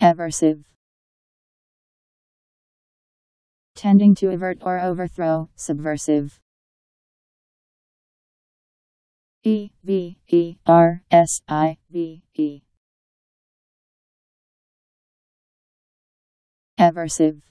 Aversive Tending to avert or overthrow, subversive. E V E R S I V E Aversive